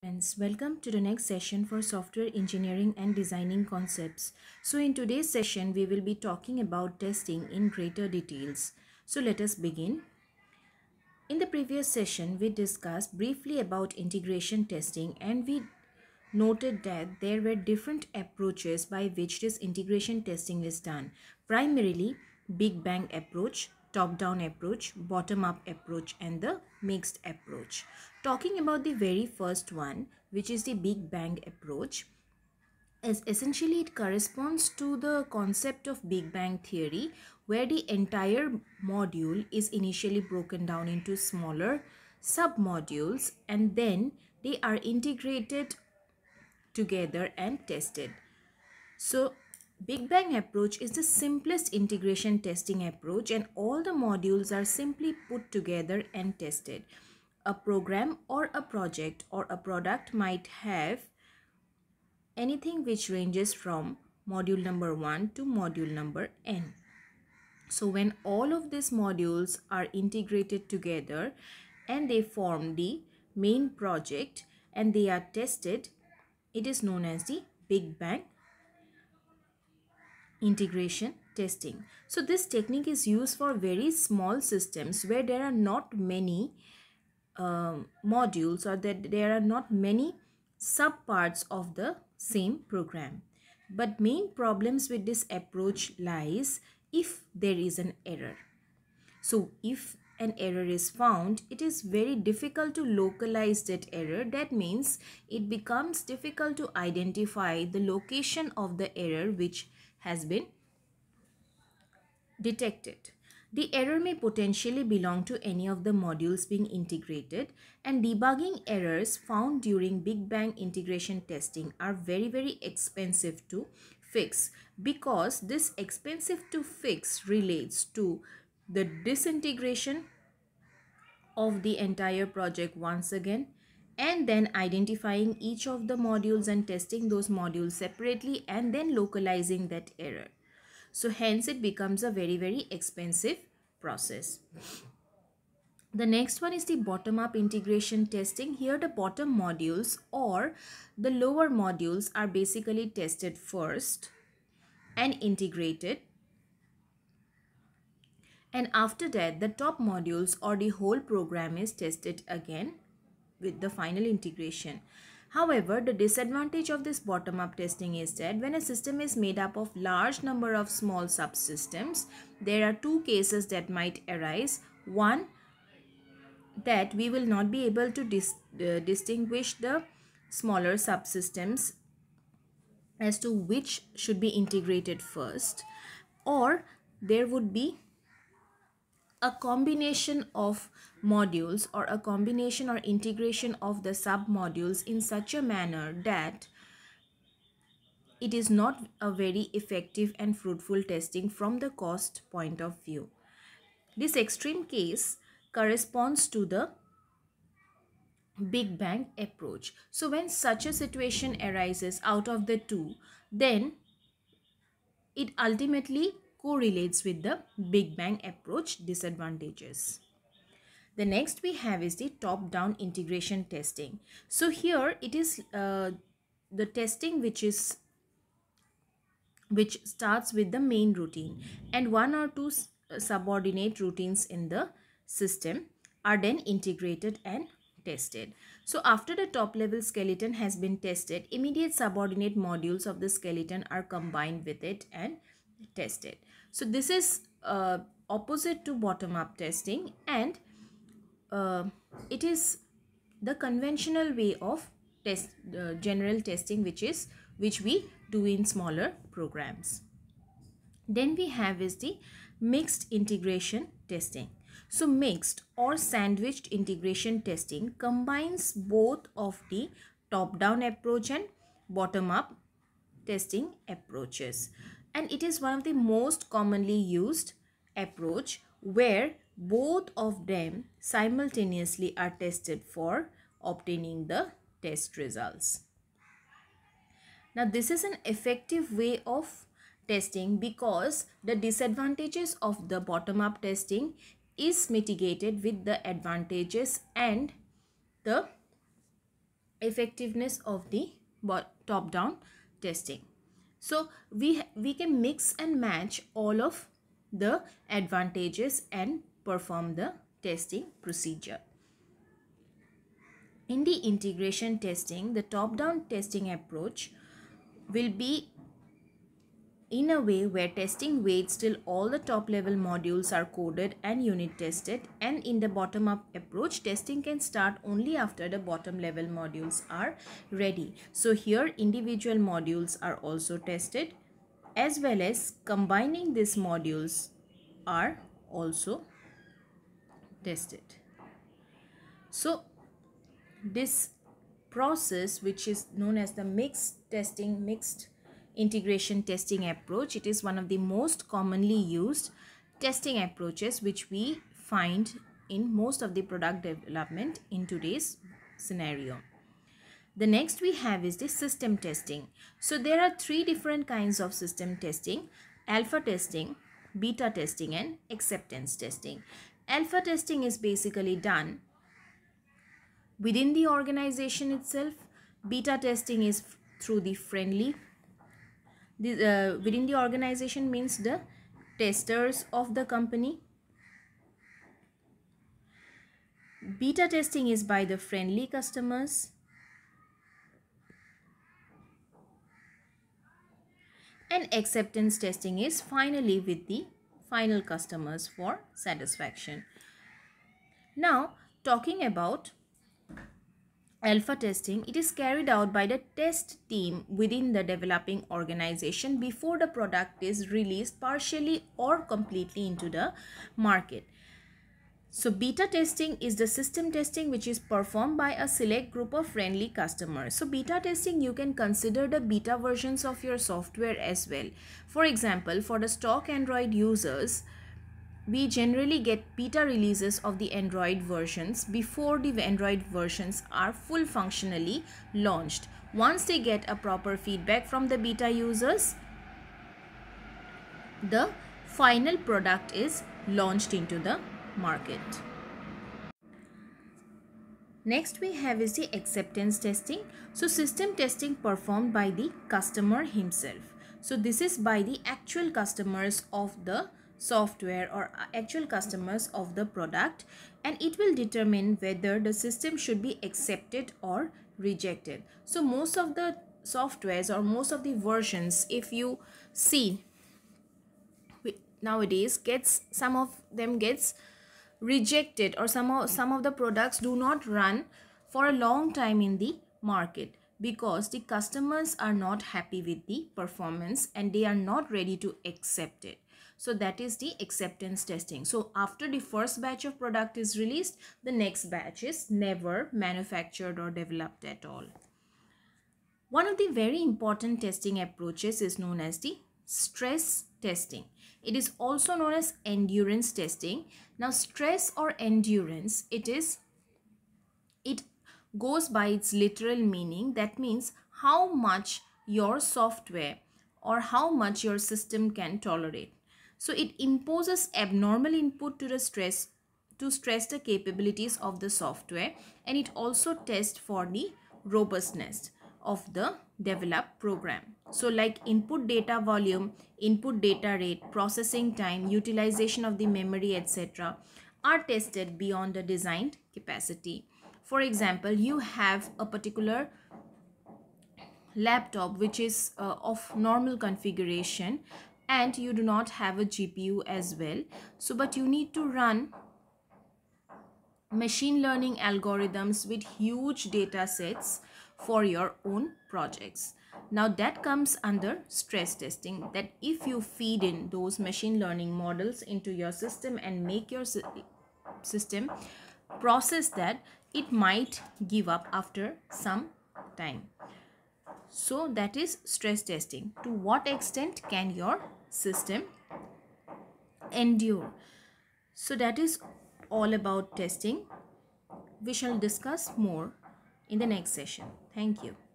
Friends, welcome to the next session for software engineering and designing concepts. So in today's session, we will be talking about testing in greater details. So let us begin. In the previous session, we discussed briefly about integration testing and we noted that there were different approaches by which this integration testing is done. Primarily, Big Bang approach, top-down approach, bottom-up approach and the mixed approach. Talking about the very first one which is the Big Bang approach is essentially it corresponds to the concept of Big Bang theory where the entire module is initially broken down into smaller submodules and then they are integrated together and tested. So Big Bang approach is the simplest integration testing approach and all the modules are simply put together and tested. A program or a project or a product might have anything which ranges from module number 1 to module number n. So when all of these modules are integrated together and they form the main project and they are tested, it is known as the Big Bang integration testing. So this technique is used for very small systems where there are not many um, modules or that there are not many sub parts of the same program. But main problems with this approach lies if there is an error. So if an error is found, it is very difficult to localize that error. That means it becomes difficult to identify the location of the error which has been detected. The error may potentially belong to any of the modules being integrated and debugging errors found during Big Bang integration testing are very very expensive to fix because this expensive to fix relates to the disintegration of the entire project once again and then identifying each of the modules and testing those modules separately and then localizing that error. So hence it becomes a very, very expensive process. The next one is the bottom-up integration testing. Here the bottom modules or the lower modules are basically tested first and integrated. And after that, the top modules or the whole program is tested again with the final integration. However, the disadvantage of this bottom-up testing is that when a system is made up of large number of small subsystems, there are two cases that might arise. One, that we will not be able to dis uh, distinguish the smaller subsystems as to which should be integrated first or there would be a combination of modules or a combination or integration of the submodules in such a manner that it is not a very effective and fruitful testing from the cost point of view. This extreme case corresponds to the Big Bang approach. So when such a situation arises out of the two, then it ultimately correlates with the Big Bang approach disadvantages. The next we have is the top-down integration testing. So here it is uh, the testing which is which starts with the main routine and one or two uh, subordinate routines in the system are then integrated and tested. So after the top level skeleton has been tested, immediate subordinate modules of the skeleton are combined with it and tested. So this is uh, opposite to bottom-up testing and uh, it is the conventional way of test uh, general testing which is which we do in smaller programs. Then we have is the mixed integration testing. So mixed or sandwiched integration testing combines both of the top-down approach and bottom-up testing approaches and it is one of the most commonly used approach where both of them simultaneously are tested for obtaining the test results. Now this is an effective way of testing because the disadvantages of the bottom-up testing is mitigated with the advantages and the effectiveness of the top-down testing. So we, we can mix and match all of the advantages and perform the testing procedure. In the integration testing, the top-down testing approach will be in a way where testing waits till all the top level modules are coded and unit tested and in the bottom up approach testing can start only after the bottom level modules are ready so here individual modules are also tested as well as combining these modules are also tested so this process which is known as the mixed testing mixed integration testing approach. It is one of the most commonly used testing approaches which we find in most of the product development in today's scenario. The next we have is the system testing. So there are three different kinds of system testing, alpha testing, beta testing and acceptance testing. Alpha testing is basically done within the organization itself. Beta testing is through the friendly this, uh, within the organization means the testers of the company. Beta testing is by the friendly customers. And acceptance testing is finally with the final customers for satisfaction. Now talking about alpha testing, it is carried out by the test team within the developing organization before the product is released partially or completely into the market. So beta testing is the system testing which is performed by a select group of friendly customers. So beta testing you can consider the beta versions of your software as well. For example, for the stock Android users, we generally get beta releases of the Android versions before the Android versions are full functionally launched. Once they get a proper feedback from the beta users, the final product is launched into the market. Next we have is the acceptance testing. So system testing performed by the customer himself. So this is by the actual customers of the software or uh, actual customers of the product and it will determine whether the system should be accepted or rejected so most of the softwares or most of the versions if you see nowadays gets some of them gets rejected or some of some of the products do not run for a long time in the market because the customers are not happy with the performance and they are not ready to accept it so that is the acceptance testing. So after the first batch of product is released, the next batch is never manufactured or developed at all. One of the very important testing approaches is known as the stress testing. It is also known as endurance testing. Now stress or endurance, it is it goes by its literal meaning. That means how much your software or how much your system can tolerate. So it imposes abnormal input to the stress to stress the capabilities of the software and it also tests for the robustness of the developed program. So like input data volume, input data rate, processing time, utilization of the memory etc are tested beyond the designed capacity. For example, you have a particular laptop which is uh, of normal configuration and you do not have a GPU as well. So, but you need to run machine learning algorithms with huge data sets for your own projects. Now that comes under stress testing that if you feed in those machine learning models into your system and make your system process that it might give up after some time. So that is stress testing. To what extent can your system endure so that is all about testing we shall discuss more in the next session thank you